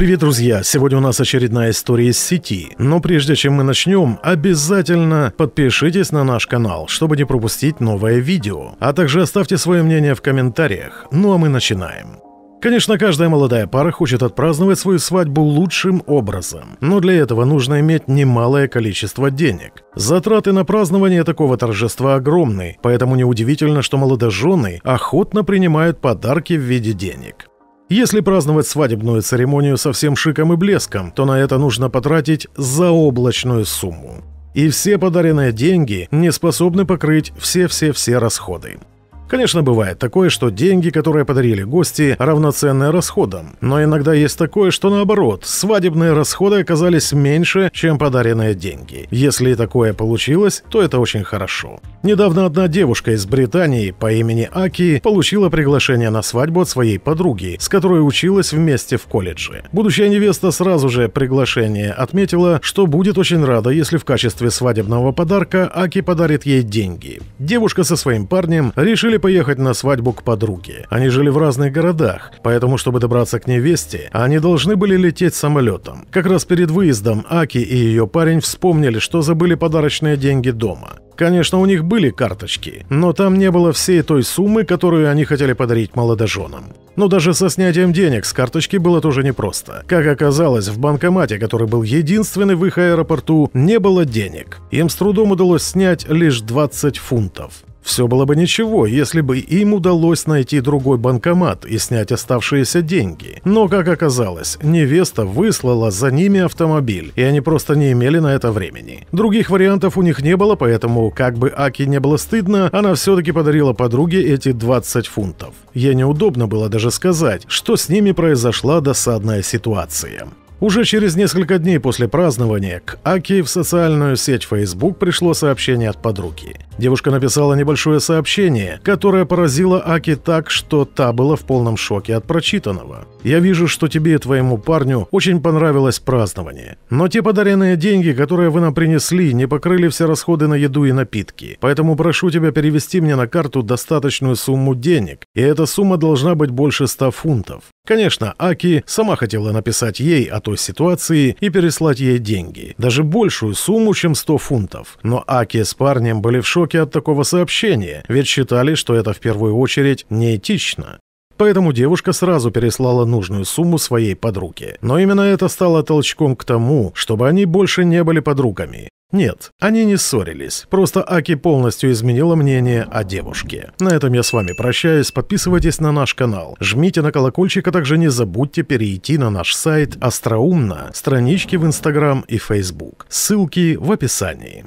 Привет, друзья! Сегодня у нас очередная история из сети. Но прежде чем мы начнем, обязательно подпишитесь на наш канал, чтобы не пропустить новое видео. А также оставьте свое мнение в комментариях. Ну а мы начинаем. Конечно, каждая молодая пара хочет отпраздновать свою свадьбу лучшим образом, но для этого нужно иметь немалое количество денег. Затраты на празднование такого торжества огромны, поэтому неудивительно, что молодожены охотно принимают подарки в виде денег. Если праздновать свадебную церемонию со всем шиком и блеском, то на это нужно потратить заоблачную сумму. И все подаренные деньги не способны покрыть все-все-все расходы. Конечно, бывает такое, что деньги, которые подарили гости, равноценны расходам. Но иногда есть такое, что наоборот, свадебные расходы оказались меньше, чем подаренные деньги. Если такое получилось, то это очень хорошо. Недавно одна девушка из Британии по имени Аки получила приглашение на свадьбу от своей подруги, с которой училась вместе в колледже. Будущая невеста сразу же приглашение отметила, что будет очень рада, если в качестве свадебного подарка Аки подарит ей деньги. Девушка со своим парнем решили поехать на свадьбу к подруге. Они жили в разных городах, поэтому, чтобы добраться к невесте, они должны были лететь самолетом. Как раз перед выездом Аки и ее парень вспомнили, что забыли подарочные деньги дома. Конечно, у них были карточки, но там не было всей той суммы, которую они хотели подарить молодоженам. Но даже со снятием денег с карточки было тоже непросто. Как оказалось, в банкомате, который был единственный в их аэропорту, не было денег. Им с трудом удалось снять лишь 20 фунтов. Все было бы ничего, если бы им удалось найти другой банкомат и снять оставшиеся деньги. Но, как оказалось, невеста выслала за ними автомобиль, и они просто не имели на это времени. Других вариантов у них не было, поэтому, как бы Аки не было стыдно, она все-таки подарила подруге эти 20 фунтов. Ей неудобно было даже сказать, что с ними произошла досадная ситуация. Уже через несколько дней после празднования к Аки в социальную сеть Facebook пришло сообщение от подруги. Девушка написала небольшое сообщение, которое поразило Аки так, что та была в полном шоке от прочитанного. «Я вижу, что тебе и твоему парню очень понравилось празднование. Но те подаренные деньги, которые вы нам принесли, не покрыли все расходы на еду и напитки. Поэтому прошу тебя перевести мне на карту достаточную сумму денег, и эта сумма должна быть больше 100 фунтов. Конечно, Аки сама хотела написать ей о той ситуации и переслать ей деньги, даже большую сумму, чем 100 фунтов. Но Аки с парнем были в шоке шоке от такого сообщения, ведь считали, что это в первую очередь неэтично. Поэтому девушка сразу переслала нужную сумму своей подруге. Но именно это стало толчком к тому, чтобы они больше не были подругами. Нет, они не ссорились, просто Аки полностью изменила мнение о девушке. На этом я с вами прощаюсь, подписывайтесь на наш канал, жмите на колокольчик, а также не забудьте перейти на наш сайт Остроумно, странички в Инстаграм и Фейсбук. Ссылки в описании.